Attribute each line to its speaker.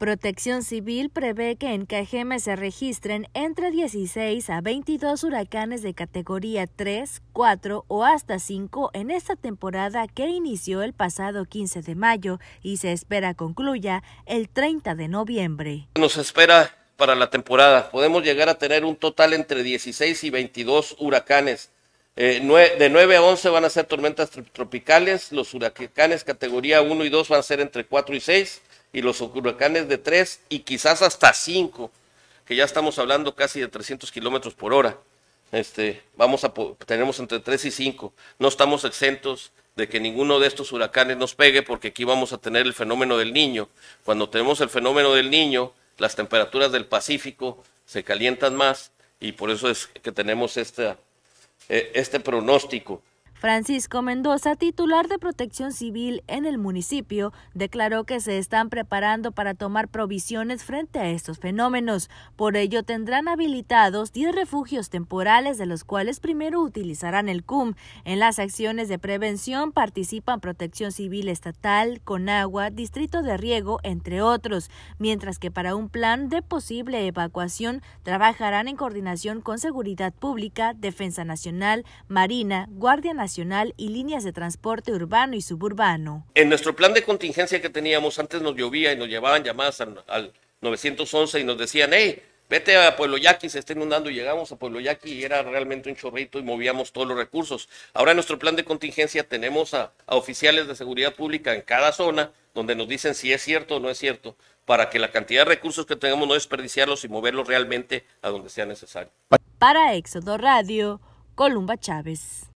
Speaker 1: Protección Civil prevé que en Cajeme se registren entre 16 a 22 huracanes de categoría 3, 4 o hasta 5 en esta temporada que inició el pasado 15 de mayo y se espera concluya el 30 de noviembre.
Speaker 2: Nos espera para la temporada. Podemos llegar a tener un total entre 16 y 22 huracanes eh, de 9 a 11 van a ser tormentas tropicales, los huracanes categoría 1 y 2 van a ser entre 4 y 6, y los huracanes de 3 y quizás hasta 5, que ya estamos hablando casi de 300 kilómetros por hora. Este, vamos a tenemos entre 3 y 5. No estamos exentos de que ninguno de estos huracanes nos pegue porque aquí vamos a tener el fenómeno del niño. Cuando tenemos el fenómeno del niño, las temperaturas del Pacífico se calientan más y por eso es que tenemos esta eh, este pronóstico.
Speaker 1: Francisco Mendoza, titular de Protección Civil en el municipio, declaró que se están preparando para tomar provisiones frente a estos fenómenos. Por ello, tendrán habilitados 10 refugios temporales, de los cuales primero utilizarán el CUM. En las acciones de prevención participan Protección Civil Estatal, Conagua, Distrito de Riego, entre otros, mientras que para un plan de posible evacuación trabajarán en coordinación con Seguridad Pública, Defensa Nacional, Marina, Guardia Nacional, y líneas de transporte urbano y suburbano.
Speaker 2: En nuestro plan de contingencia que teníamos, antes nos llovía y nos llevaban llamadas al, 911 y nos decían, hey, vete a Pueblo Yaqui, se está inundando y llegamos a Pueblo Yaqui y era realmente un chorrito y movíamos todos los recursos. Ahora en nuestro plan de contingencia tenemos a, oficiales de seguridad pública en cada zona donde nos dicen si es cierto o no es cierto para que la cantidad de recursos que tengamos no desperdiciarlos y moverlos realmente a donde sea necesario.
Speaker 1: Para Éxodo Radio, Columba Chávez.